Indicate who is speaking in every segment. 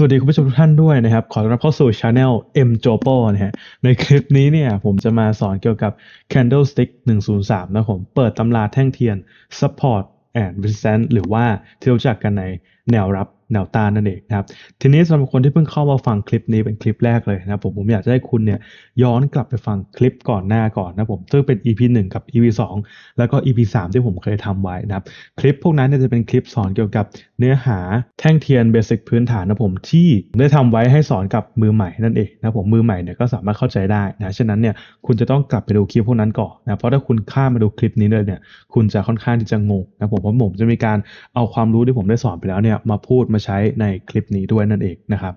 Speaker 1: สวัสดีคุณผู้ชมทุกท่านด้วยนะครับ ขอต้อนรับเข้าสู่ช anel M Jopo นะฮะในคลิปนี้เนี่ย ผมจะมาสอนเกี่ยวกับ Candlestick 103 นะผมเปิดตำราแท่งเทียน Support and Resistance หรือว่า ที่รู้จักกันในแนวรับแนวต้านนั่นเองนะครับทีนี้สำหรับคนที่เพิ่งเข้ามาฟังคลิปนี้เป็นคลิปแรกเลยนะผมผมอยากจะให้คุณเนี่ยย้อนกลับไปฟังคลิปก่อนหน้าก่อนนะผมซึ่งเป็น EP 1กับ EP 2แล้วก็ EP 3ที่ผมเคยทำไว้นะครับคลิปพวกนั้นเนี่ยจะเป็นคลิปสอนเกี่ยวกับเนื้อหาแท่งเทียนเบสิกพื้นฐานนะผมที่ได้ทำไว้ให้สอนกับมือใหม่นั่นเองนะผมมือใหม่เนี่ยก็สามารถเข้าใจได้นะฉะนั้นเนี่ยคุณจะต้องกลับไปดูคลิปพวกนั้นก่อนนะเพราะถ้าคุณข้ามมาดูคลิปนี้เลยเนี่ยคุณจะค่อนข้างที่จะงงนะผมเพราะผมจะมีการเอาความรู้ที่ผมได้สอนไปแล้วเนี่ยับมาพูดมาใช้ในคลิปนี้ด้วยนั่นเองนะครับ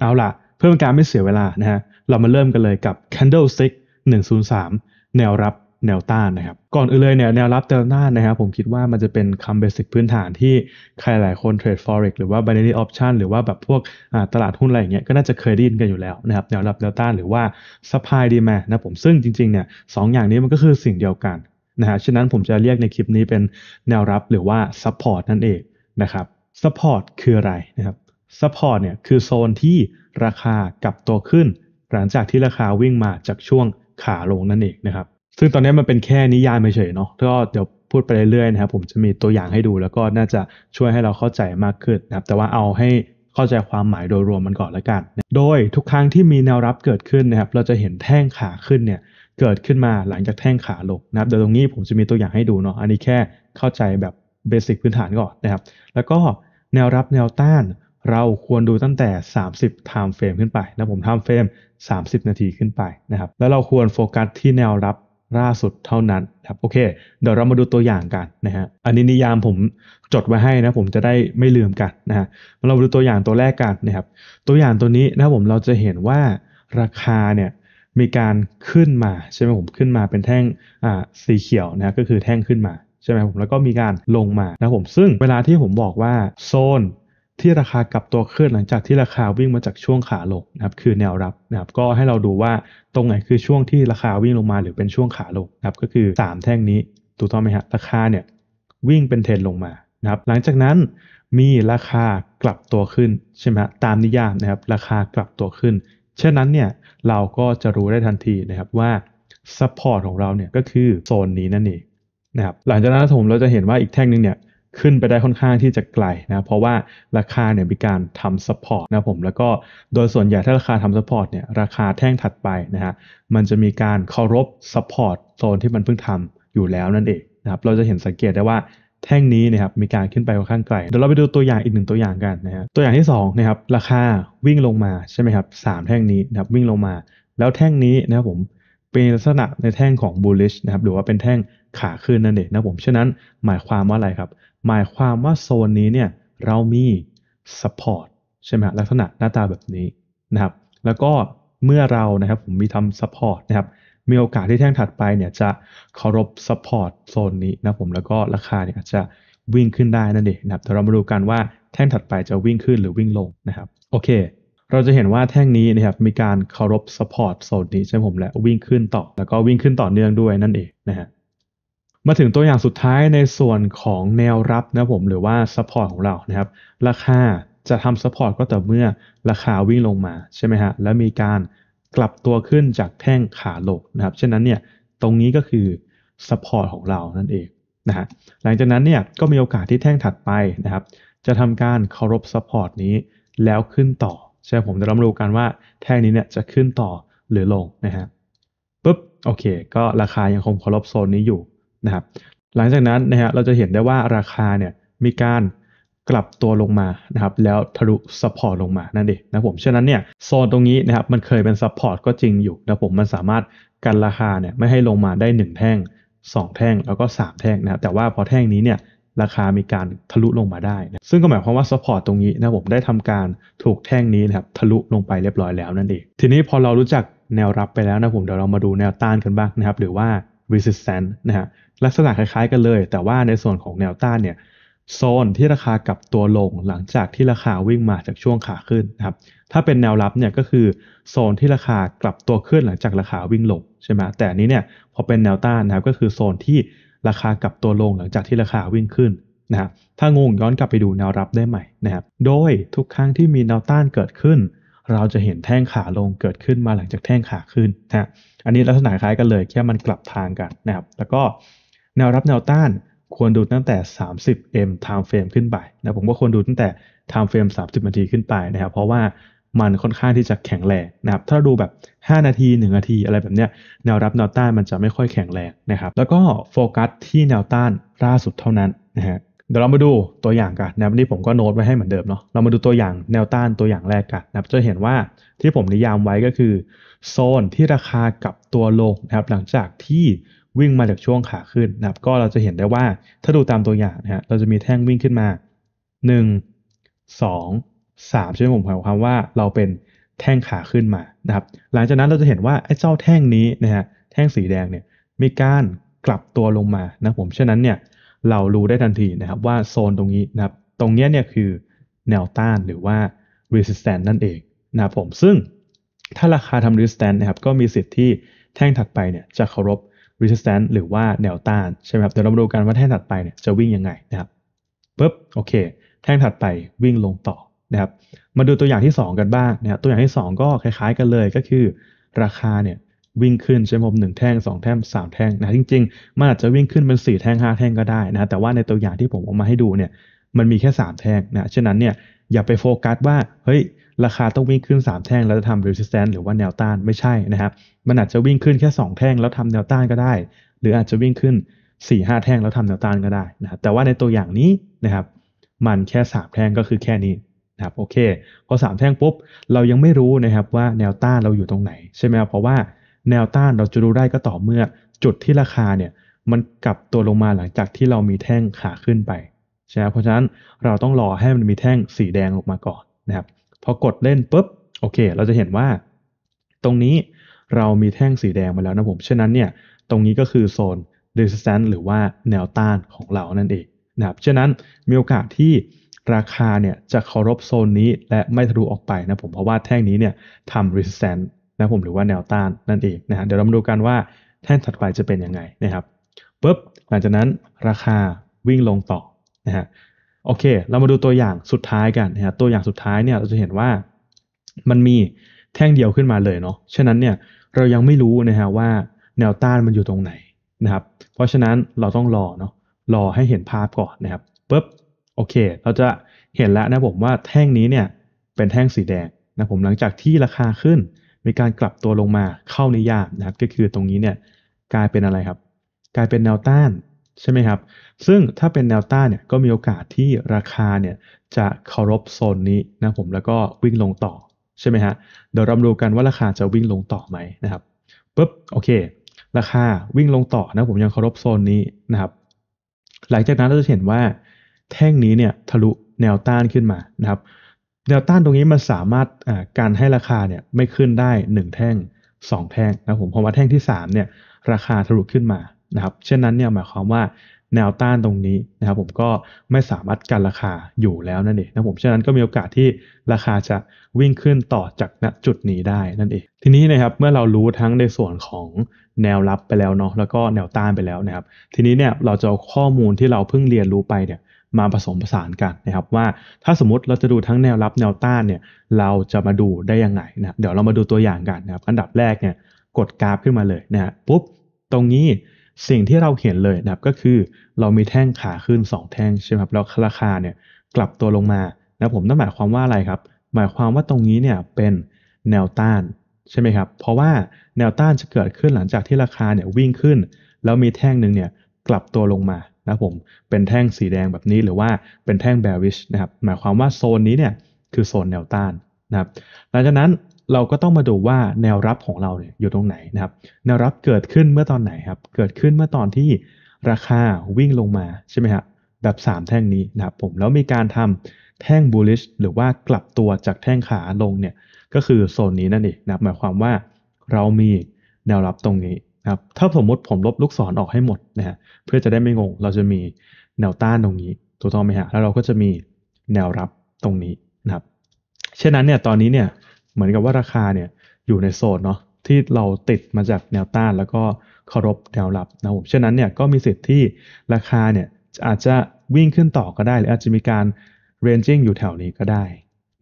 Speaker 1: เอาล่ะ เพื่อเป็นการไม่เสียเวลานะฮะ เรามาเริ่มกันเลยกับ Candlestick 103 แนวรับแนวต้านนะครับ ก่อนอื่นเลยเนี่ยแนวรับแนวต้านนะครับผมคิดว่ามันจะเป็นคำเบสิกพื้นฐานที่ ใครหลายคนเทรด forex หรือว่า binary option หรือว่าแบบพวกตลาดหุ้นอะไรอย่างเงี้ยก็น่าจะเคยได้ยินกันอยู่แล้วนะครับ แนวรับแนวต้านหรือว่า supply demand นะผมซึ่งจริงๆ เนี่ยสองอย่างนี้มันก็คือสิ่งเดียวกันนะฮะฉะนั้นผมจะเรียกในคลิปนี้เป็นแนวรับหรือว่า support นั่นเองนะครับ support คืออะไรนะครับ support เนี่ยคือโซนที่ราคากลับตัวขึ้นหลังจากที่ราคาวิ่งมาจากช่วงขาลงนั่นเองนะครับซึ่งตอนนี้มันเป็นแค่นิยามเฉยเนาะก็เดี๋ยวพูดไปเรื่อยๆนะครับ ผมจะมีตัวอย่างให้ดูแล้วก็น่าจะช่วยให้เราเข้าใจมากขึ้นนะครับ แต่ว่าเอาให้เข้าใจความหมายโดยรวมมันก่อนละกัน โดยทุกครั้งที่มีแนวรับเกิดขึ้นนะครับ เราจะเห็นแท่งขาขึ้นเนี่ยเกิดขึ้นมาหลังจากแท่งขาลงนะครับเดี๋ยวตรงนี้ผมจะมีตัวอย่างให้ดูเนาะ อันนี้แค่เข้าใจแบบเบสิกพื้นฐานก่อนนะครับ แล้วก็แนวรับแนวต้าน เราควรดูตั้งแต่ 30 time frame ขึ้นไปนะผม time frame 30 นาทีขึ้นไปนะครับ แล้วเราควรโฟกัส ที่แนวรับล่าสุดเท่านั้นครับโอเค เดี๋ยวเรามาดูตัวอย่างกันนะฮะอันนี้นิยามผมจดไว้ให้นะผมจะได้ไม่ลืมกันนะฮะเราดูตัวอย่างตัวแรกกันนะครับตัวอย่างตัวนี้นะผมเราจะเห็นว่าราคาเนี่ยมีการขึ้นมาใช่ไหมผมขึ้นมาเป็นแท่งอ่าสีเขียวนะก็คือแท่งขึ้นมาใช่ไหมผมแล้วก็มีการลงมานะผมซึ่งเวลาที่ผมบอกว่าโซนที่ราคากลับตัวขึ้น หลังจากที่ราคาวิ่งมาจากช่วงขาลงนะครับคือแนวรับนะครับ ก็ให้เราดูว่าตรงไหนคือช่วงที่ราคาวิ่งลงมาหรือเป็นช่วงขาลงนะครับก็คือ3แท่งนี้ถูกต้องไหมฮะราคาเนี่ยวิ่งเป็นเทรนลงมานะครับหลังจากนั้นมีราคากลับตัวขึ้น ใช่ไหมตามนิยามนะครับราคากลับตัวขึ้นเช่นนั้นเนี่ยเราก็จะรู้ได้ทันทีนะครับว่า ซัพพอร์ตของเราเนี่ยก็คือโซนนี้นั่นเองนะครับหลังจากนั้นผมเราจะเห็นว่าอีกแท่งหนึ่งเนี่ยขึ้นไปได้ค่อนข้างที่จะไกลนะเพราะว่าราคาเนี่ยมีการทำสปอร์ตนะผมแล้วก็โดยส่วนใหญ่ถ้าราคาทำสปอร์ตเนี่ยราคาแท่งถัดไปนะฮะมันจะมีการเคารพสปอร์ตโซนที่มันเพิ่งทำอยู่แล้วนั่นเองนะครับเราจะเห็นสังเกตได้ว่าแท่งนี้นะครับมีการขึ้นไปค่อนข้างไกลเดี๋ยวเราไปดูตัวอย่างอีกหนึ่งตัวอย่างกัน นะฮะตัวอย่างที่2นะครับ ราคาวิ่งลงมาใช่ไหมครับสแท่งนี้นะครับวิ่งลงมา แล้วแท่งนี้นะครับผมเป็นลักษณะในแท่งของ bullish นะครับ หรือว่าเป็นแท่งขาขึ้นนั่นเองนะผมฉะนั้นหมายความว่าอะไรครับหมายความว่าโซนนี้เนี่ยเรามี support ใช่ไหมลักษณะหน้าตาแบบนี้นะครับแล้วก็เมื่อเรานะครับ ผมมีทำ support นะครับมีโอกาสที่แท่งถัดไปเนี่ยจะเคารพ support โซนนี้นะผมแล้วก็ราคาเนี่ยจจะวิ่งขึ้นได้นั่นเองนะครับเดี๋ยวเรามาดูกันว่าแท่งถัดไปจะวิ่งขึ้นหรือวิ่งลงนะครับโอเคเราจะเห็นว่าแท่งนี้นะครับมีการเคารพ support โซนนี้ใช่ผมและวิ่งขึ้นต่อ แล้วก็วิ่งขึ้นต่อเนื่องด้วยนั่นเองนะฮะมาถึงตัวอย่างสุดท้ายในส่วนของแนวรับนะผมหรือว่าซัพพอร์ตของเรานะครับ ราคา จะทำซัพพอร์ตก็แต่เมื่อราคาวิ่งลงมาใช่ไหมฮะ และมีการกลับตัวขึ้นจากแท่งขาลงนะครับเช่นนั้นเนี่ยตรงนี้ก็คือซัพพอร์ตของเรานั่นเองนะฮะ หลังจากนั้นเนี่ยก็มีโอกาสที่แท่งถัดไปนะครับ จะทำการเคารพซัพพอร์ตนี้แล้วขึ้นต่อใช่ผมจะรับรู้กันว่าแท่งนี้เนี่ยจะขึ้นต่อหรือลงนะฮะปุ๊บโอเคก็ราคายังคงเคารพโซนนี้อยู่นะครับหลังจากนั้นนะฮะเราจะเห็นได้ว่าราคาเนี่ยมีการกลับตัวลงมานะครับแล้วทะลุซัพพอร์ตลงมานั่นเองนะผมฉะนั้นเนี่ยโซนตรงนี้นะครับมันเคยเป็นซัพพอร์ตก็จริงอยู่นะผมมันสามารถกันราคาเนี่ยไม่ให้ลงมาได้1แท่ง2 แท่ง แล้วก็ 3 แท่งนะครับแต่ว่าพอแท่งนี้เนี่ยราคามีการทะลุลงมาได้นะซึ่งก็หมายความว่าซัพพอร์ตตรงนี้นะผมได้ทำการถูกแท่งนี้นะครับทะลุลงไปเรียบร้อยแล้วนั่นเองทีนี้พอเรารู้จักแนวรับไปแล้วนะผมเดี๋ยวเรามาดูแนวต้านกันบ้างนะครับหรือว่า resistance นะฮะลักษณะคล้ายๆ กันเลย แต่ว่าในส่วนของแนวต้านเนี่ย โซนที่ราคากลับตัวลงหลังจากที่ราคาวิ่งมาจากช่วงขาขึ้นนะครับ ถ้าเป็นแนวรับเนี่ยก็คือ โซนที่ราคากลับตัวขึ้นหลังจากราคาวิ่งลงใช่ไหมแต่อันนี้เนี่ย พอเป็นแนวต้านนะครับ ก็คือโซนที่ราคากลับตัวลง หลังจากที่ราคาวิ่งขึ้นนะครับถ้างงย้อนกลับไปดูแนวรับได้ใหม่นะครับโดยทุกครั้งที่มีแนวต้านเกิดขึ้น เราจะเห็นแท่งขาลงเกิดขึ้นมาหลังจากแท่งขาขึ้นนะอันนี้ลักษณะคล้ายกันเลยแค่มันกลับทางกันนะครับแล้วก็แนวรับแนวต้านควรดูตั้งแต่30 m time frame ขึ้นไปนะผมว่าควรดูตั้งแต่ time frame 30 นาทีขึ้นไปนะครับเพราะว่ามันค่อนข้างที่จะแข็งแรงนะครับถ้าดูแบบ 5 นาที 1 นาที อะไรแบบเนี้ยแนวรับแนวต้านมันจะไม่ค่อยแข็งแรงนะครับ แล้วก็โฟกัส ที่แนวต้านล่าสุดเท่านั้นนะฮะเดี๋ยวเรามาดูตัวอย่างกันนะวันนี่ผมก็โน้ตไว้ให้เหมือนเดิมเนาะ เรามาดูตัวอย่างแนวต้านตัวอย่างแรกกันนะจะเห็นว่าที่ผมนิยามไว้ก็คือโซนที่ราคากับตัวลงนะครับ หลังจากที่วิ่งมาจากช่วงขาขึ้นนะครับก็เราจะเห็นได้ว่าถ้าดูตามตัวอย่างนะฮะ เราจะมีแท่งวิ่งขึ้นมา 1 2 3ใช่ไหมผมหมายความว่าเราเป็นแท่งขาขึ้นมานะครับ หลังจากนั้นเราจะเห็นว่าไอ้เจ้าแท่งนี้นะฮะ แท่งสีแดงเนี่ยมีการกลับตัวลงมานะผม ฉะนั้นเนี่ยเรารู้ได้ทันทีนะครับว่าโซนตรงนี้นะครับ ตรงนี้เนี่ยคือแนวต้านหรือว่า resistance นั่นเองนะครับผมซึ่งถ้าราคาทำ resistance นะครับก็มีสิทธิ์ที่แท่งถัดไปเนี่ยจะเคารพ resistance หรือว่าแนวต้านใช่ไหมครับเดี๋ยวเรามาดูกันว่าแท่งถัดไปเนี่ยจะวิ่งยังไงนะครับปุ๊บโอเค แท่งถัดไปวิ่งลงต่อนะครับ มาดูตัวอย่างที่ 2 กันบ้างนะครับตัวอย่างที่ 2 ก็คล้ายๆกันเลยก็คือ ราคาเนี่ยวิ่งขึ้น ใช่ไหมผมหนึ่งแท่งสองแท่งสามแท่งนะจริงๆมันอาจจะวิ่งขึ้นเป็นสี่แท่งห้าแท่งก็ได้นะแต่ว่าในตัวอย่างที่ผมเอามาให้ดูเนี่ย มันมีแค่สามแท่งนะฉะนั้นเนี่ยอย่าไปโฟกัสว่าเฮ้ยราคาต้องวิ่งขึ้น3แท่งแล้วจะทำ resistance หรือว่าแนวต้านไม่ใช่นะครับมันอาจจะวิ่งขึ้นแค่ 2 แท่งแล้วทำแนวต้านก็ได้ หรืออาจจะวิ่งขึ้น4 5แท่งแล้วทำแนวต้านก็ได้นะแต่ว่าในตัวอย่างนี้นะครับมันแค่3แท่งก็คือแค่นี้นะครับโอเค พอ 3 แท่งปุ๊บเรายังไม่รู้นะครับว่าแนวต้านเราอยู่ตรงไหนใช่ไหมครับเพราะว่าแนวต้านเราจะรู้ได้ก็ต่อเมื่อจุดที่ราคาเนี่ยมันกลับตัวลงมาหลังจากที่เรามีแท่งขาขึ้นไปใช่ไหมเพราะฉะนั้นเราต้องรอให้มันมีแท่งสีแดงลงมาก่อนนะครับพอกดเล่นปุ๊บโอเคเราจะเห็นว่า ตรงนี้เรามีแท่งสีแดงมาแล้วนะผม ฉะนั้นเนี่ยตรงนี้ก็คือโซน resistance หรือว่าแนวต้านของเรานั่นเองนะครับฉะนั้นมีโอกาสที่ราคาเนี่ยจะเคารพโซนนี้และไม่ทะลุออกไปนะผมเพราะว่าแท่งนี้เนี่ยทำ resistance นะผมหรือว่าแนวต้านนั่นเองนะฮะเดี๋ยวเรามาดูกันว่าแท่งถัดไปจะเป็นยังไงนะครับปุ๊บหลังจากนั้นราคาวิ่งลงต่อนะฮะโอเค เรามาดูตัวอย่างสุดท้ายกันนะฮะตัวอย่างสุดท้ายเนี่ยเราจะเห็นว่ามันมีแท่งเดียวขึ้นมาเลยเนาะฉะนั้นเนี่ยเรายังไม่รู้นะฮะว่าแนวต้านมันอยู่ตรงไหนนะครับ เพราะฉะนั้นเราต้องรอเนาะรอให้เห็นภาพก่อนนะครับปุ๊บโอเค เราจะเห็นแล้วนะผมว่าแท่งนี้เนี่ยเป็นแท่งสีแดงนะผมหลังจากที่ราคาขึ้นมีการกลับตัวลงมาเข้านิยามนะครับ ก็คือตรงนี้เนี่ยกลายเป็นอะไรครับ กลายเป็นแนวต้านใช่ไหมครับ ซึ่งถ้าเป็นแนวต้านเนี่ยก็มีโอกาสที่ราคาเนี่ยจะเคารพโซนนี้นะผม แล้วก็วิ่งลงต่อใช่ไหมฮะเดี๋ยวเราดูกันว่าราคาจะวิ่งลงต่อไหมนะครับปุ๊บโอเคราคาวิ่งลงต่อนะ ผมยังเคารพโซนนี้นะครับ หลังจากนั้นเราจะเห็นว่าแท่งนี้เนี่ยทะลุแนวต้านขึ้นมานะครับแนวต้านตรงนี้มันสามารถการให้ราคาเนี่ยไม่ขึ้นได้ 1 แท่ง 2 แท่งนะผมพอมาแท่งที่3เนี่ย ราคาทะลุขึ้นมานะครับเช่นนั้นเนี่ยหมายความว่าแนวต้านตรงนี้นะครับผมก็ไม่สามารถกันราคาอยู่แล้วนั่นเองนะผมฉะนั้นก็มีโอกาสที่ราคาจะวิ่งขึ้นต่อจากณจุดนี้ได้นั่นเองทีนี้นะครับเมื่อเรารู้ทั้งในส่วนของแนวรับไปแล้วเนาะแล้วก็แนวต้านไปแล้วนะครับทีนี้เนี่ยเราจะเอาข้อมูลที่เราเพิ่งเรียนรู้ไปเนี่ยมาผสมผสานกันนะครับว่าถ้าสมมติเราจะดูทั้งแนวรับแนวต้านเนี่ยเราจะมาดูได้ยังไงนะเดี๋ยวเรามาดูตัวอย่างกันนะครับอันดับแรกเนี่ยกดกราฟขึ้นมาเลยนะฮะปุ๊บตรงนี้สิ่งที่เราเห็นเลยนะครับก็คือเรามีแท่งขาขึ้น 2 แท่งใช่ไหมครับแล้วราคาเนี่ยกลับตัวลงมานะผมนั่นหมายความว่าอะไรครับหมายความว่าตรงนี้เนี่ยเป็นแนวต้านใช่ไหมครับเพราะว่าแนวต้านจะเกิดขึ้นหลังจากที่ราคาเนี่ยวิ่งขึ้น แล้วมีแท่งหนึ่งเนี่ยกลับตัวลงมานะครับผมเป็นแท่งสีแดงแบบนี้หรือว่าเป็นแท่ง bearish นะครับหมายความว่าโซนนี้เนี่ยคือโซนแนวต้านนะครับหลังจากนั้นเราก็ต้องมาดูว่าแนวรับของเราเนี่ยอยู่ตรงไหนนะครับ แนวรับเกิดขึ้นเมื่อตอนไหนครับเกิดขึ้นเมื่อตอนที่ราคาวิ่งลงมา ใช่ไหมครับแบบ 3 แท่งนี้นะครับผมแล้วมีการทำแท่ง bullish หรือว่ากลับตัวจากแท่งขาลงเนี่ยก็คือโซนนี้นั่นเองนะหมายความว่าเรามีแนวรับตรงนี้ครับถ้าสมมติผมลบลูกศรอออกให้หมดนะฮะเพื่อจะได้ไม่งงเราจะมีแนวต้านตรงนี้ถูกต้องไหมฮะแล้วเราก็จะมีแนวรับตรงนี้นะครับเช่นนั้นเนี่ยตอนนี้เนี่ยเหมือนกับว่าราคาเนี่ยอยู่ในโซนเนาะที่เราติดมาจากแนวต้านแล้วก็เคารพแนวรับนะผมเช่นนั้นเนี่ยก็มีสิทธิ์ที่ราคาเนี่ยอาจจะวิ่งขึ้นต่อก็ได้ หรืออาจจะมีการเรนจิ้งอยู่แถวนี้ก็ได้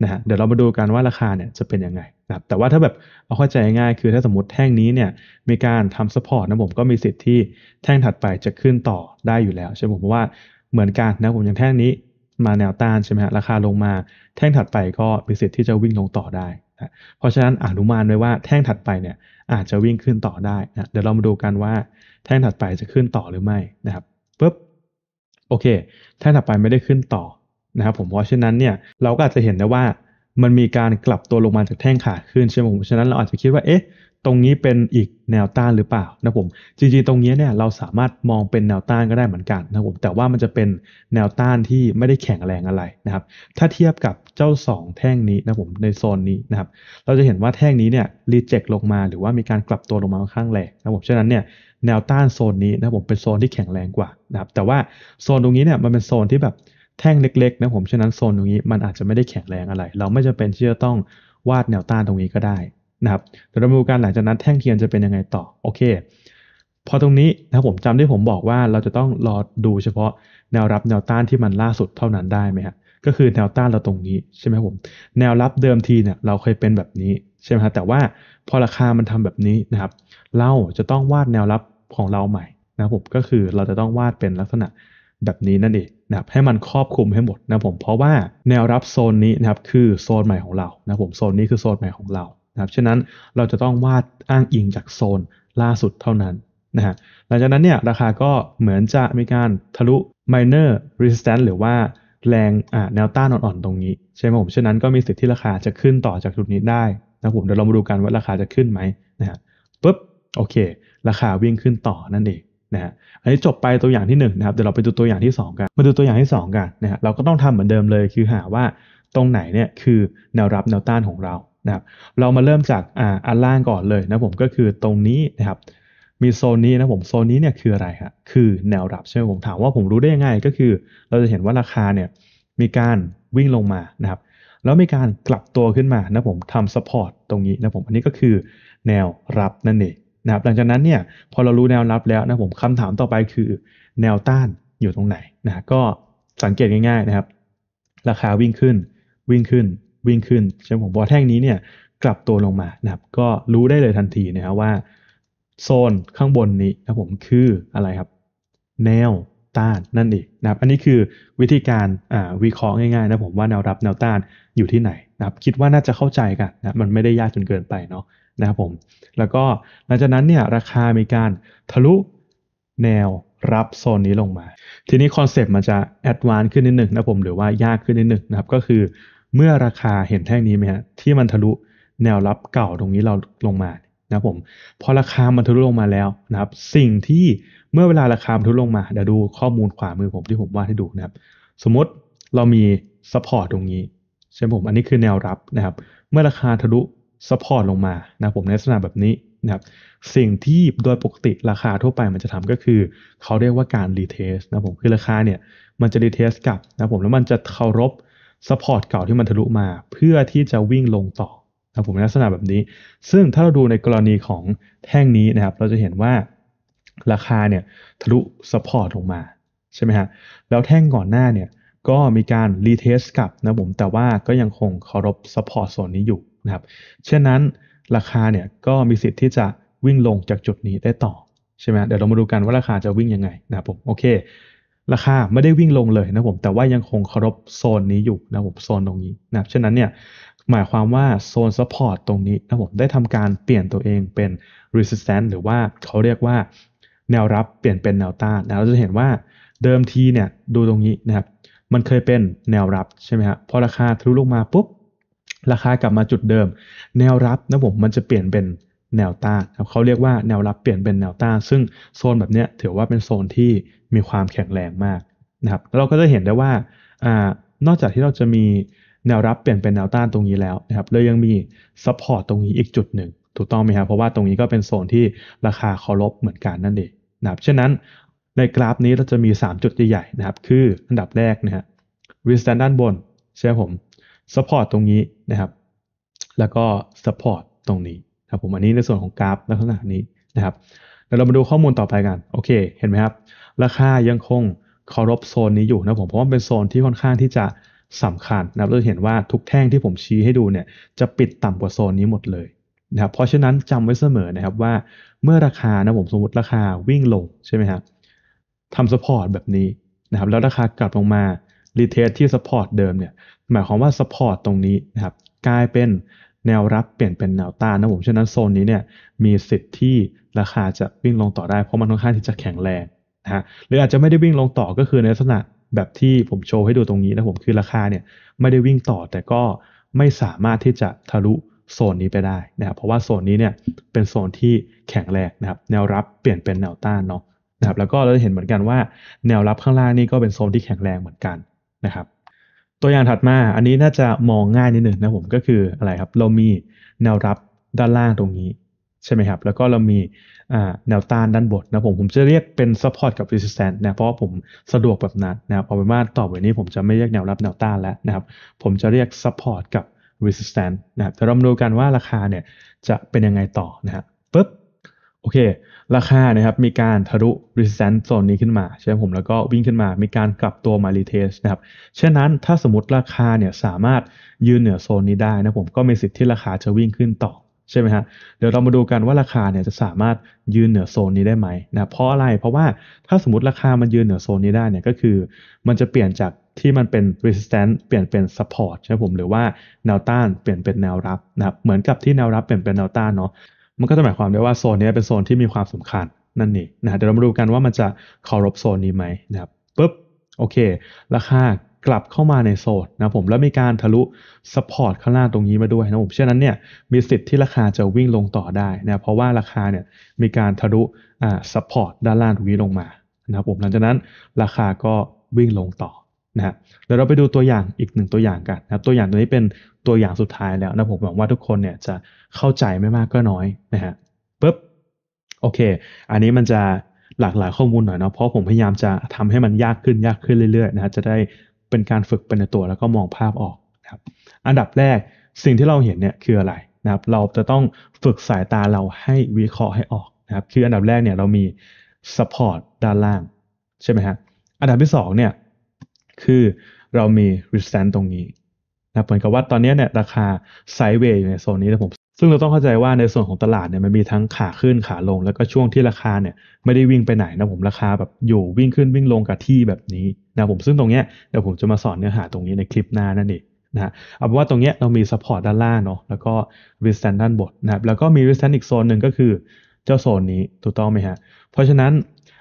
Speaker 1: นะฮะเดี๋ยวเรามาดูกันว่าราคาเนี่ยจะเป็นยังไงนะแต่ว่าถ้าแบบเอาเข้าใจง่ายคือถ้าสมมติแท่งนี้เนี่ยมีการทำสปอร์ตนะผมก็มีสิทธิ์ที่แท่งถัดไปจะขึ้นต่อได้อยู่แล้วใช่ไหมผมเพราะว่าเหมือนกันนะผมอย่างแท่งนี้ มาแนวต้านใช่ไหมฮะราคาลงมา แท่งถัดไปก็มีสิทธิ์ที่จะวิ่งลงต่อได้นะเพราะฉะนั้นอนุมานไว้ว่าแท่งถัดไปเนี่ยอาจจะวิ่งขึ้นต่อได้นะเดี๋ยวเรามาดูกันว่าแท่งถัดไปจะขึ้นต่อหรือไม่นะครับปุ๊บโอเค แท่งถัดไปไม่ได้ขึ้นต่อนะครับผมเพราะฉะนั้นเนี่ยเราก็อาจจะเห็นได้ว่ามันมีการกลับตัวลงมาจากแท่งขาขึ้นใช่ไหมผมฉะนั้นเราอาจจะคิดว่า เอ๊ะ ตรงนี้เป็นอีกแนวต้านหรือเปล่านะผม จริง ๆ ตรงนี้เนี่ยเราสามารถมองเป็นแนวต้านก็ได้เหมือนกันนะผม แต่ว่ามันจะเป็นแนวต้านที่ไม่ได้แข็งแรงอะไรนะครับ ถ้าเทียบกับเจ้า 2 แท่งนี้นะผมในโซนนี้นะครับ เราจะเห็นว่าแท่งนี้เนี่ยรีเจ็คลงมาหรือว่ามีการกลับตัวลงมาค่อนข้างแรงนะผมฉะนั้นเนี่ยแนวต้านโซนนี้นะผมเป็นโซนที่แข็งแรงกว่านะครับ แต่ว่าโซนตรงนี้เนี่ยมันเป็นโซนที่แบบแท่งเล็กๆนะผมฉะนั้นโซนตรงนี้มันอาจจะไม่ได้แข็งแรงอะไร เราไม่จำเป็นที่จะต้องวาดแนวต้านตรงนี้ก็ได้นะครับเดี๋ยวเราดูกันหลังจากนั้นแท่งเทียนจะเป็นยังไงต่อโอเค พอตรงนี้นะผมจำที่ผมบอกว่าเราจะต้องรอดูเฉพาะแนวรับแนวต้านที่มันล่าสุดเท่านั้นได้ไหมฮะก็คือแนวต้านเราตรงนี้ใช่ไหมผมแนวรับเดิมทีเนี่ยเราเคยเป็นแบบนี้ใช่ไหมฮะแต่ว่าพอราคามันทำแบบนี้นะครับ เราจะต้องวาดแนวรับของเราใหม่นะผมก็คือเราจะต้องวาดเป็นลักษณะแบบนี้นั่นเองนะครับให้มันครอบคลุมให้หมดนะผมเพราะว่าแนวรับโซนนี้นะครับคือโซนใหม่ของเรานะผมโซนนี้คือโซนใหม่ของเรานะครับฉะนั้นเราจะต้องวาดอ้างอิงจากโซนล่าสุดเท่านั้นนะฮะหลังจากนั้นเนี่ยราคาก็เหมือนจะมีการทะลุ minor resistance หรือว่าแรงแนวต้านอ่อนๆ ตรงนี้ใช่ไหมผมฉะนั้นก็มีสิทธิ์ที่ราคาจะขึ้นต่อจากจุดนี้ได้นะผมเดี๋ยวเรามาดูกันว่าราคาจะขึ้นไหมนะฮะปุ๊บโอเค ราคาวิ่งขึ้นต่อนั่นเองนะฮะอันนี้จบไปตัวอย่างที่1นะครับเดี๋ยวเราไปดูตัวอย่างที่ 2 กัน มาดูตัวอย่างที่2กันนะฮะเราก็ต้องทำเหมือนเดิมเลยคือหาว่าตรงไหนเนี่ยคือแนวรับแนวต้านของเรานะครับเรามาเริ่มจากอ่าอันล่างก่อนเลยนะผมก็คือตรงนี้นะครับมีโซนนี้นะผมโซนนี้เนี่ยคืออะไรฮะคือแนวรับใช่ไหมผมถามว่าผมรู้ได้ยังไงก็คือเราจะเห็นว่าราคาเนี่ยมีการวิ่งลงมานะครับแล้วมีการกลับตัวขึ้นมานะผมทำสปอร์ตตรงนี้นะผมอันนี้ก็คือแนวรับนั่นเองนะครับ หลังจากนั้นเนี่ย พอเรารู้แนวรับแล้วนะผมคำถามต่อไปคือแนวต้านอยู่ตรงไหนนะก็สังเกตง่าย ๆ นะครับ ราคาวิ่งขึ้น วิ่งขึ้น วิ่งขึ้นใช่ไหมผมบอแท่งนี้เนี่ย กลับตัวลงมานะครับ ก็รู้ได้เลยทันทีนะครับว่าโซนข้างบนนี้นะผมคืออะไรครับ แนวต้านนั่นเองนะครับ อันนี้คือวิธีการวิเคราะห์ง่ายๆ นะผมว่าแนวรับแนวต้านอยู่ที่ไหนนะครับ คิดว่าน่าจะเข้าใจกันนะมันไม่ได้ยากจนเกินไปเนาะนะครับผม แล้วก็หลังจากนั้นเนี่ยราคามีการทะลุแนวรับโซนนี้ลงมา ทีนี้คอนเซปต์มันจะแอดวานซ์ขึ้นนิดหนึ่งนะผมหรือว่ายากขึ้นนิดหนึ่งนะครับก็คือ เมื่อราคาเห็นแท่งนี้ไหมฮะที่มันทะลุแนวรับเก่าตรงนี้เราลงมานะผมพอราคามันทะลุลงมาแล้วนะครับสิ่งที่เมื่อเวลาราคามันทะลุลงมาเดี๋ยวดูข้อมูลขวามือผมที่ผมวาดให้ดูนะครับสมมติเรามีซัพพอร์ตตรงนี้ใช่ผมอันนี้คือแนวรับนะครับเมื่อราคาทะลุซัพพอร์ตลงมา นะผม ในลักษณะแบบนี้นะครับสิ่งที่โดยปกติราคาทั่วไปมันจะทำก็คือ เขาเรียกว่าการรีเทสนะผม คือราคาเนี่ยมันจะรีเทสกลับนะผมแล้วมันจะเคารพซัพพอร์ตเก่าที่มันทะลุมา เพื่อที่จะวิ่งลงต่อ นะผมในลักษณะแบบนี้ ซึ่งถ้าเราดูในกรณีของแท่งนี้นะครับเราจะเห็นว่าราคาเนี่ยทะลุซัพพอร์ตลงมา ใช่ไหมฮะแล้วแท่งก่อนหน้าเนี่ยก็มีการรีเทสกลับนะผมแต่ว่าก็ยังคงเคารพซัพพอร์ตโซนนี้อยู่ครับเช่นนั้นราคาเนี่ยก็มีสิทธิ์ที่จะวิ่งลงจากจุดนี้ได้ต่อใช่ไหมเดี๋ยวเรามาดูกันว่าราคาจะวิ่งยังไงนะครับผมโอเคราคาไม่ได้วิ่งลงเลยนะผมแต่ว่ายังคงเคารพโซนนี้อยู่นะผมโซนตรงนี้นะฉะนั้นเนี่ยหมายความว่าโซนซัพพอร์ตตรงนี้นะผมได้ทำการเปลี่ยนตัวเองเป็น resistance หรือว่าเขาเรียกว่าแนวรับเปลี่ยนเป็นแนวต้านนะเราจะเห็นว่าเดิมทีเนี่ยดูตรงนี้นะครับมันเคยเป็นแนวรับใช่ไหมฮะพอราคาทะลุลงมาปุ๊บราคากลับมาจุดเดิม แนวรับ นะผมมันจะเปลี่ยนเป็นแนวต้านเขาเรียกว่าแนวรับเปลี่ยนเป็นแนวต้าน ซึ่งโซนแบบนี้ถือว่าเป็นโซนที่มีความแข็งแรงมากนะครับเราก็จะเห็นได้ว่าอ่านอกจากที่เราจะมีแนวรับเปลี่ยนเป็นแนวต้านตรงนี้แล้วนะครับเรายังมีซัพพอร์ตตรงนี้อีกจุดหนึ่งถูกต้องไหมครับเพราะว่าตรงนี้ก็เป็นโซนที่ราคาเคารพเหมือนกันนั่นเองนะครับฉะนั้นในกราฟนี้เราจะมี3จุดใหญ่ๆนะครับคืออันดับแรกนะฮะริสแตนด้านบนใช่ผม support ตรงนี้นะครับแล้วก็ support ตรงนี้ครับ ผมอันนี้ในส่วนของกราฟลักษณะนี้นะครับเดี๋ยวเรามาดูข้อมูลต่อไปกันโอเค เห็นไหมครับ ราคายังคงเคารพโซนนี้อยู่นะผมเพราะว่าเป็นโซนที่ค่อนข้างที่จะสำคัญนะครับเราเห็นว่าทุกแท่งที่ผมชี้ให้ดูเนี่ยจะปิดต่ำกว่าโซนนี้หมดเลยนะครับเพราะฉะนั้นจำไว้เสมอนะครับว่าเมื่อราคานะผมสมมติราคาวิ่งลงใช่ไหมครับทำสปอร์ตแบบนี้นะครับ แล้วราคากลับลงมารีเทสที่สปอร์ตเดิมเนี่ยหมายความว่าสปอร์ตตรงนี้นะครับกลายเป็นแนวรับเปลี่ยนเป็นแนวต้านนะผมฉะนั้นโซนนี้เนี่ยมีสิทธิ์ที่ราคาจะวิ่งลงต่อได้ เพราะมันค่อนข้างที่จะแข็งแรงนะฮะหรืออาจจะไม่ได้วิ่งลงต่อก็คือในลักษณะแบบที่ผมโชว์ให้ดูตรงนี้นะผมคือราคาเนี่ยไม่ได้วิ่งต่อแต่ก็ไม่สามารถที่จะทะลุโซนนี้ไปได้นะครับเพราะว่าโซนนี้เนี่ยเป็นโซนที่แข็งแรงนะครับแนวรับเปลี่ยนเป็นแนวต้านเนาะนะครับแล้วก็เราจะเห็นเหมือนกันว่า แนวรับข้างล่างนี่ก็เป็นโซนที่แข็งแรงเหมือนกันนะครับตัวอย่างถัดมาอันนี้น่าจะมองง่ายนิดหนึ่งนะผมก็คืออะไรครับ เรามีแนวรับด้านล่างตรงนี้ ใช่ไหมครับแล้วก็เรามีแนวต้านด้านบนนะผมผมจะเรียกเป็น support กับ resistance นะเพราะผมสะดวกแบบนั้นนะครับเอาเป็นว่าต่อไปนี้ ผมจะไม่เรียกแนวรับแนวต้านแล้วนะครับ ผมจะเรียก support กับ resistance นะครับเดี๋ยวเรามาดูกันว่าราคาเนี่ยจะเป็นยังไงต่อนะครับโอเค ราคานะครับ มีการทะลุ resistance z o n นี้ขึ้นมาใช่ไหมผม แล้วก็วิ่งขึ้นมา มีการกลับตัวมา retest นะครับฉะนั้นถ้าสมมติราคาเนี่ยสามารถยืนเหนือโซนนี้ได้นะผม ก็มีสิทธิ์ที่ราคาจะวิ่งขึ้นต่อใช่ไหมฮะ เดี๋ยวเรามาดูกันว่าราคาเนี่ยจะสามารถยืนเหนือโซนนี้ได้ไหมนะ เพราะอะไร เพราะว่าถ้าสมมติราคามันยืนเหนือโซนนี้ได้เนี่ยก็คือ มันจะเปลี่ยนจากที่มันเป็น resistance เปลี่ยนเป็น support ใช่ไหมผม หรือว่าแนวต้านเปลี่ยนเป็นแนวรับนะครับ เหมือนกับที่แนวรับเปลี่ยนเป็นแนวต้านเนาะมันก็จะหมายความได้ว่าโซนนี้เป็นโซนที่มีความสำคัญนั่นเองนะเดี๋ยวเรามาดูกันว่ามันจะเคารพโซนนี้ไหมนะครับปุ๊บโอเค ราคากลับเข้ามาในโซนนะผมแล้วมีการทะลุซัพพอร์ตข้างล่างตรงนี้มาด้วยนะผมเช่นนั้นเนี่ยมีสิทธิ์ที่ราคาจะวิ่งลงต่อได้นะเพราะว่าราคาเนี่ยมีการทะลุอ่าซัพพอร์ตด้านล่างตรงนี้ลงมานะครับผมหลังจากนั้นราคาก็วิ่งลงต่อนะฮะเดี๋ยวเราไปดูตัวอย่างอีกหนึ่งตัวอย่างกันนะครับตัวอย่างตัวนี้เป็นตัวอย่างสุดท้ายแล้วนะผมหวังว่าทุกคนเนี่ยจะเข้าใจไม่มากก็น้อยนะฮะปึ๊บโอเค อันนี้มันจะหลากหลายข้อมูลหน่อยเนาะเพราะผมพยายามจะทำให้มันยากขึ้นยากขึ้นเรื่อยๆนะฮะจะได้เป็นการฝึกเป็นตัวแล้วก็มองภาพออกครับอันดับแรกสิ่งที่เราเห็นเนี่ยคืออะไรนะครับเราจะต้องฝึกสายตาเราให้วิเคราะห์ให้ออกนะครับ คืออันดับแรกเนี่ยเรามี support ด้านล่างใช่ไหมฮะอันดับที่2เนี่ยคือเรามี resistance ตรงนี้นะเหมือนกับว่าตอนนี้เนี่ยราคาไซเวย์อยู่ในโซนนี้นะผมซึ่งเราต้องเข้าใจว่าในส่วนของตลาดเนี่ยมันมีทั้งขาขึ้นขาลง แล้วก็ช่วงที่ราคาเนี่ยไม่ได้วิ่งไปไหนนะผมราคาแบบอยู่วิ่งขึ้นวิ่งลงกับที่แบบนี้นะผม ซึ่งตรงเนี้ยเดี๋ยวผมจะมาสอนเนื้อหาตรงนี้ในคลิปหน้านั่นเองนะเอาเป็นว่าตรงเนี้ยเรามีซัพพอร์ตด้านล่างเนาะแล้วก็ริสแตนด้านบนนะครับแล้วก็มีริสแตนอีกโซนหนึ่งก็คือเจ้าโซนนี้ถูกต้องไหมฮะเพราะฉะนั้น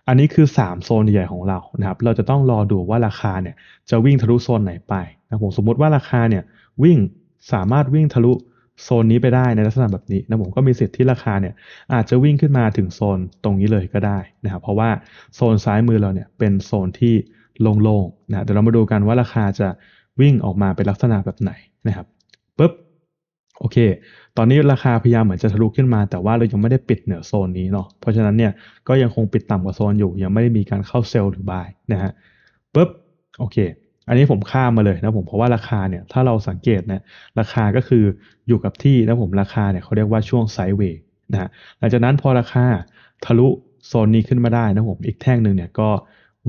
Speaker 1: อันนี้คือ 3 โซนใหญ่ของเรานะครับ เราจะต้องรอดูว่าราคาเนี่ยจะวิ่งทะลุโซนไหนไปนะผมสมมติว่าราคาเนี่ยวิ่งสามารถวิ่งทะลุโซนนี้ไปได้ในลักษณะแบบนี้นะผมก็มีสิทธิ์ที่ราคาเนี่ยอาจจะวิ่งขึ้นมาถึงโซนตรงนี้เลยก็ได้นะครับเพราะว่าโซนซ้ายมือเราเนี่ยเป็นโซนที่โล่งๆนะเดี๋ยวเรามาดูกันว่าราคาจะวิ่งออกมาเป็นลักษณะแบบไหนนะครับปุ๊บโอเค ตอนนี้ราคาพยายามเหมือนจะทะลุขึ้นมา แต่ว่าเรายังไม่ได้ปิดเหนือโซนนี้เนาะ เพราะฉะนั้นเนี่ยก็ยังคงปิดต่ำกว่าโซนอยู่ ยังไม่ได้มีการเข้าเซลล์หรือบายนะฮะปุ๊บโอเค อันนี้ผมข้ามมาเลยนะผม เพราะว่าราคาเนี่ยถ้าเราสังเกตนะราคาก็คืออยู่กับที่นะผม ราคาเนี่ยเขาเรียกว่าช่วงไซด์เวย์นะฮะ หลังจากนั้นพอราคาทะลุโซนนี้ขึ้นมาได้นะผม อีกแท่งหนึ่งเนี่ยก็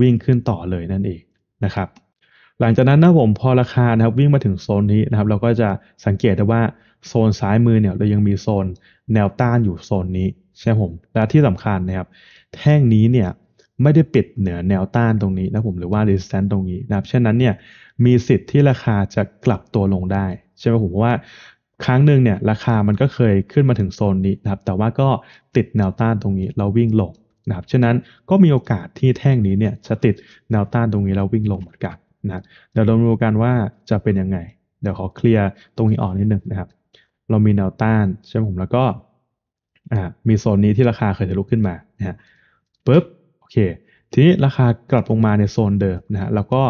Speaker 1: วิ่งขึ้นต่อเลยนั่นเองนะครับหลังจากนั้นนะผมพอราคานะครับวิ่งมาถึงโซนนี้นะครับเราก็จะสังเกตได้ว่าโซนซ้ายมือเนี่ยเรายังมีโซนแนวต้านอยู่โซนนี้ ใช่ผม และที่สำคัญนะครับแท่งนี้เนี่ย ไม่ได้ปิดเหนือแนวต้านตรงนี้นะผมหรือว่า resistance ตรงนี้นะครับเช่นั้นเนี่ยมีสิทธิ์ที่ราคาจะกลับตัวลงได้ ใช่ไหมผมว่าครั้งหนึ่งเนี่ยราคามันก็เคยขึ้นมาถึงโซนนี้นะครับแต่ว่าก็ติดแนวต้านตรงนี้เราวิ่งลงนะครับฉะนั้นก็มีโอกาสที่แท่งนี้เนี่ยจะติดแนวต้านตรงนี้เราวิ่งลงเหมือนกันนะเดี๋ยวเราดูกันว่าจะเป็นยังไง เดี๋ยวขอเคลียร์ตรงนี้ออกนิดนึงนะครับ เรามีแนวต้านใช่ไหมผมแล้วก็มีโซนนี้ที่ราคาเคยทะลุขึ้นมานะฮะปุ๊บโอเคทีนี้ราคากลับลงมาในโซนเดิมนะฮะแล้วก็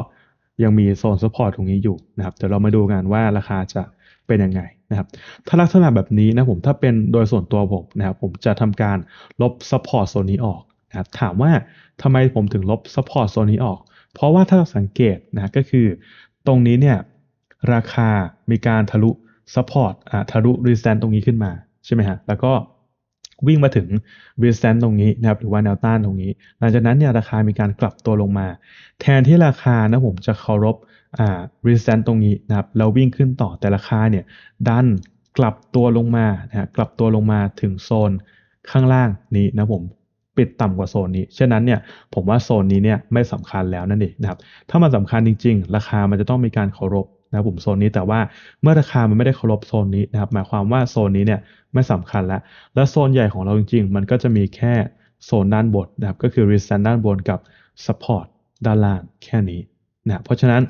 Speaker 1: ยังมีโซนซัพพอร์ตตรงนี้อยู่นะครับเดี๋ยวเรามาดูกันว่าราคาจะเป็นยังไงนะครับ ถ้าลักษณะแบบนี้นะผมถ้าเป็นโดยส่วนตัวผมนะครับผมจะทำการลบซัพพอร์ตโซนนี้ออกนะครับถามว่าทำไมผมถึงลบซัพพอร์ตโซนนี้ออกเพราะว่าถ้าเราสังเกตนะก็คือตรงนี้เนี่ยราคามีการทะลุซัพพอร์ตอ่าทะลุรีสแตนตรงนี้ขึ้นมาใช่ไหมฮะแล้วก็วิ่งมาถึงรีสแตนตรงนี้นะครับหรือว่าแนวต้านตรงนี้ หลังจากนั้นเนี่ยราคามีการกลับตัวลงมา แทนที่ราคานะผมจะเคารพอ่ารีสแตนตรงนี้นะครับเราวิ่งขึ้นต่อแต่ราคาเนี่ยดันกลับตัวลงมานะกลับตัวลงมาถึงโซนข้างล่างนี้นะผมปิดต่ำกว่าโซนนี้ฉะนั้นเนี่ย ผมว่าโซนนี้เนี่ยไม่สำคัญแล้วนั่นเองนะครับ ถ้ามันสาคัญจริง ๆ ราคามันจะต้องมีการเคารพนะผุ่มโซนนี้ แต่ว่าเมื่อราคามันไม่ได้เคารพโซนนี้นะครับ หมายความว่าโซนนี้เนี่ยไม่สำคัญแล้ว และโซนใหญ่ของเราจริง ๆ มันก็จะมีแค่โซนด้านบนนะครับ ก็คือ resistance ด้านบนกับ support ด้านล่าง แค่นี้นะ เพราะฉะนั้น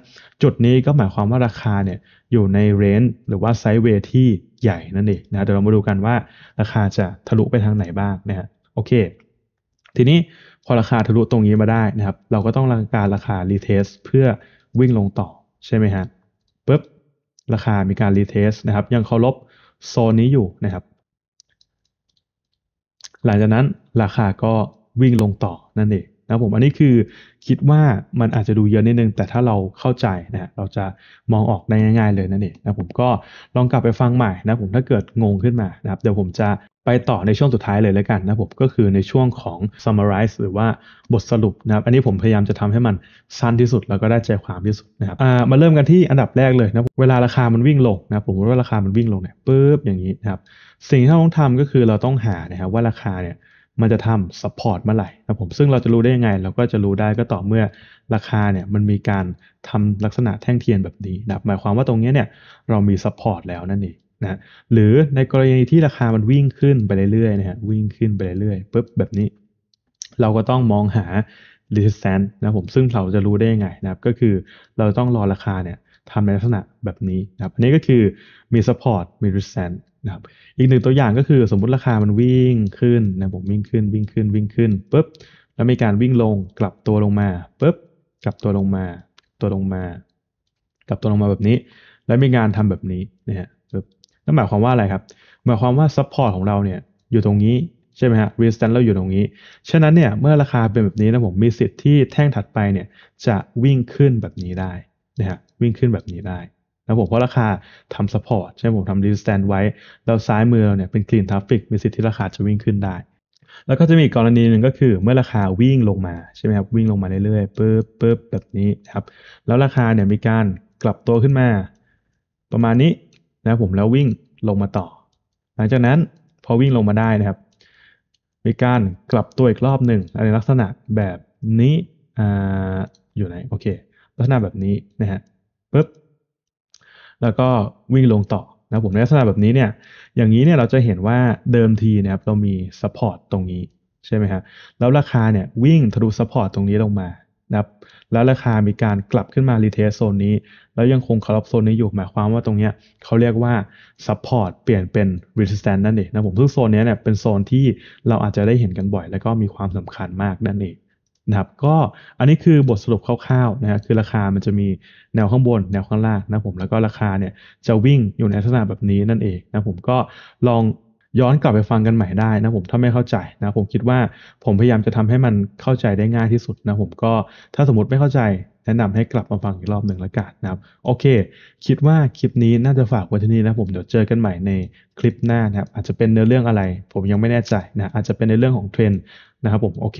Speaker 1: จุดนี้ก็หมายความว่าราคาเนี่ยอยู่ในเรนจ์หรือว่าไซด์เวที่ใหญ่นั่นเองนะเดี๋ยวเรามาดูกันว่าราคาจะทะลุไปทางไหนบ้างนะฮะ โอเคทีนี้พอราคาทะลุตรงนี้มาได้นะครับ เราก็ต้องรังการราคารีเทสเพื่อวิ่งลงต่อ ใช่ไหมฮะปุ๊บราคามีการรีเทสนะครับยังเคารพโซนนี้อยู่นะครับ หลังจากนั้นราคาก็วิ่งลงต่อนั่นเองนะผมอันนี้คือคิดว่ามันอาจจะดูเยอะนิดนึง แต่ถ้าเราเข้าใจนะเราจะมองออกได้ง่ายๆเลยนั่นเองนะผมก็ลองกลับไปฟังใหม่นะผมถ้าเกิดงงขึ้นมานะครับเดี๋ยวผมจะไปต่อในช่วงสุดท้ายเลยแล้วกันนะผมก็คือในช่วงของ summarize หรือว่าบทสรุปนะครับ อันนี้ผมพยายามจะทำให้มันสั้นที่สุด แล้วก็ได้ใจความที่สุดนะครับมาเริ่มกันที่อันดับแรกเลยนะเวลาราคามันวิ่งลงนะผมว่าราคามันวิ่งลงเนี่ยปุ๊บอย่างนี้นะครับสิ่งที่เราต้องทำก็คือเราต้องหานะครับว่าราคาเนี่ยมันจะทำสปอร์ตเมื่อไหร่นะผมซึ่งเราจะรู้ได้ยังไง เราก็จะรู้ได้ก็ต่อเมื่อราคาเนี่ยมันมีการทำลักษณะแท่งเทียนแบบนี้นะหมายความว่าตรงนี้เนี่ยเรามีสปอร์ตแล้วนั่นเองนะหรือในกรณีที่ราคามันวิ่งขึ้นไปเรื่อยๆนะฮะวิ่งขึ้นไปเรื่อยๆปุ๊บแบบนี้ เราก็ต้องมองหา resistance นะผมซึ่งเราจะรู้ได้ยังไงนะครับก็คือเราต้องรอราคาเนี่ยทำในลักษณะแบบนี้นะครับอันนี้ก็คือมี support มี resistance ครับอีกหนึ่งตัวอย่างก็คือสมมติราคามันวิ่งขึ้นนะผมวิ่งขึ้นวิ่งขึ้นวิ่งขึ้นปุ๊บแล้วมีการวิ่งลงกลับตัวลงมาปุ๊บกลับตัวลงมา ตัวลงมา กลับตัวลงมาแบบนี้ แล้วมีการทำแบบนี้นะฮะปุ๊บนั่นหมายความว่าอะไรครับหมายความว่าซัพพอร์ตของเราเนี่ยอยู่ตรงนี้ใช่ไหมฮะรีสแตนเราอยู่ตรงนี้ฉะนั้นเนี่ยเมื่อราคาเป็นแบบนี้นะผมมีสิทธิ์ที่แท่งถัดไปเนี่ยจะวิ่งขึ้นแบบนี้ได้นะฮะวิ่งขึ้นแบบนี้ได้นะผมเพราะราคาทำ support ใช่ไหมผมทำ resistance ไว้แล้วซ้ายมือเราเนี่ยเป็น clean traffic มีสิทธิ์ที่ราคาจะวิ่งขึ้นได้ แล้วก็จะมีกรณีหนึ่งก็คือเมื่อราคาวิ่งลงมาใช่ไหมครับวิ่งลงมาเรื่อยๆปึ๊บปึ๊บแบบนี้ครับแล้วราคาเนี่ยมีการกลับตัวขึ้นมาประมาณนี้นะผมแล้ววิ่งลงมาต่อ หลังจากนั้นพอวิ่งลงมาได้นะครับ มีการกลับตัวอีกรอบหนึ่งในลักษณะแบบนี้ออยู่ไหน โอเคลักษณะแบบนี้นะฮะปึ๊บแล้วก็วิ่งลงต่อนะผมในลักษณะแบบนี้เนี่ยอย่างนี้เนี่ยเราจะเห็นว่าเดิมทีนะครับเรามีซัพพอร์ตตรงนี้ ใช่ไหมครัแล้วราคาเนี่ย วิ่งทะลุซัพพอร์ตตรงนี้ลงมานะครับแล้วราคามีการกลับขึ้นมารีเทสโซนนี้แล้วยังคงคาร์โซนนี้อยู่หมายความว่าตรงเนี้ยเขาเรียกว่าซัพพอร์ตเปลี่ยนเป็นรีสแตนนั่นเองนะผมซึ่งโซนนี้เนี่ยเป็นโซนที่เราอาจจะได้เห็นกันบ่อย แล้วก็มีความสำคัญมากนั่นเองนะครับก็อันนี้คือบทสรุปคร่าวๆนะครับคือราคามันจะมีแนวข้างบน แนวข้างล่างนะผมแล้วก็ราคาเนี่ยจะวิ่งอยู่ในลักษณะแบบนี้นั่นเองนะผมก็ลองย้อนกลับไปฟังกันใหม่ได้นะผมถ้าไม่เข้าใจนะผมคิดว่าผมพยายามจะทำให้มันเข้าใจได้ง่ายที่สุดนะผมก็ถ้าสมมติไม่เข้าใจแนะนำให้กลับมาฟังอีกรอบหนึ่งละกันนะครับโอเค คิดว่าคลิปนี้น่าจะฝากไว้ที่นี่นะผมเดี๋ยวเจอกันใหม่ในคลิปหน้านะครับอาจจะเป็นในเรื่องอะไร ผมยังไม่แน่ใจนะอาจจะเป็นในเรื่องของเทรนนะครับผมโอเค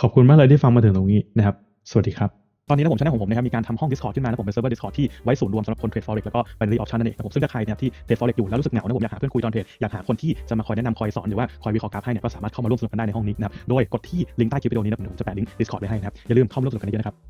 Speaker 1: ขอบคุณมากเลยที่ฟังมาถึงตรงนี้นะครับสวัสดีครับตอนนี้นะผมชั้นของผมนะครับมีการทำห้อง Discord ขึ้นมาแ้ะผมเป็นเซิร์ฟเวอร์ Discord ที่ไว้ศูนย์รวมสำหรับคนเทรดฟอเร็กแล้วก็เป็นรีออ t ชั่นนั่นเองนะผมซึ่งถ้าใครเนี่ยที่เทรดฟอเร็กอยู่แล้วรู้สึกเหงานะผมอยากหาเพื่อนคุยตอนเทรดอยากหาคนที่จะมาคอยแนะนำคอยสอนหรือว่าคอยวิเคราะห์กราฟให้เนี่ยก็สามารถเข้ามาร่วมสนุกกันได้ในห้องนี้นะครับโดยกดที่ลิงก์ใต้คลิปวิดีโอนี้นะผมจะแปะลิงก์ Discord ไว้ให้นะครับอย่าลืมเข้ามาร่วมสนุกกันเยอะนะครับ